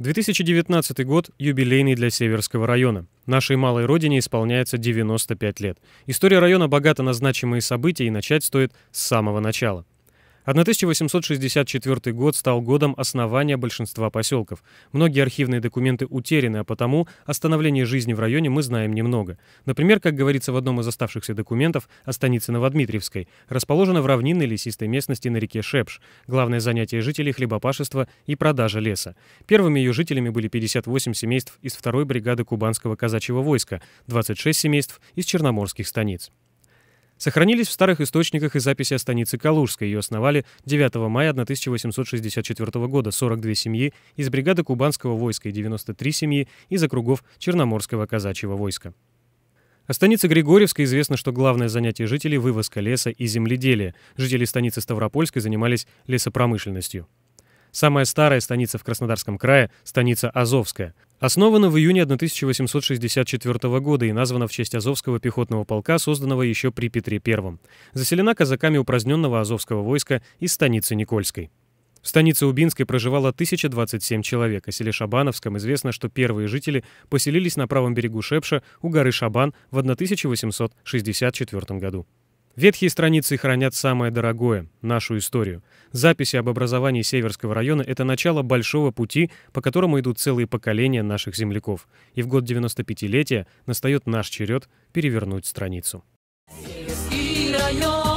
2019 год юбилейный для Северского района. Нашей малой родине исполняется 95 лет. История района богата на значимые события и начать стоит с самого начала – 1864 год стал годом основания большинства поселков. Многие архивные документы утеряны, а потому о становлении жизни в районе мы знаем немного. Например, как говорится в одном из оставшихся документов о станице Новодмитриевской, расположена в равнинной лесистой местности на реке Шепш. Главное занятие жителей – хлебопашество и продажа леса. Первыми ее жителями были 58 семейств из второй бригады кубанского казачьего войска, 26 семейств из черноморских станиц сохранились в старых источниках и записи о станице Калужской. Ее основали 9 мая 1864 года 42 семьи из бригады Кубанского войска и 93 семьи из округов Черноморского казачьего войска. О станице Григорьевской известно, что главное занятие жителей – вывозка леса и земледелия. Жители станицы Ставропольской занимались лесопромышленностью. Самая старая станица в Краснодарском крае – станица Азовская. Основана в июне 1864 года и названа в честь Азовского пехотного полка, созданного еще при Петре I. Заселена казаками упраздненного Азовского войска из станицы Никольской. В станице Убинской проживало 1027 человек, а селе Шабановском известно, что первые жители поселились на правом берегу Шепша у горы Шабан в 1864 году. Ветхие страницы хранят самое дорогое – нашу историю. Записи об образовании Северского района – это начало большого пути, по которому идут целые поколения наших земляков. И в год 95-летия настает наш черед перевернуть страницу. Северский район.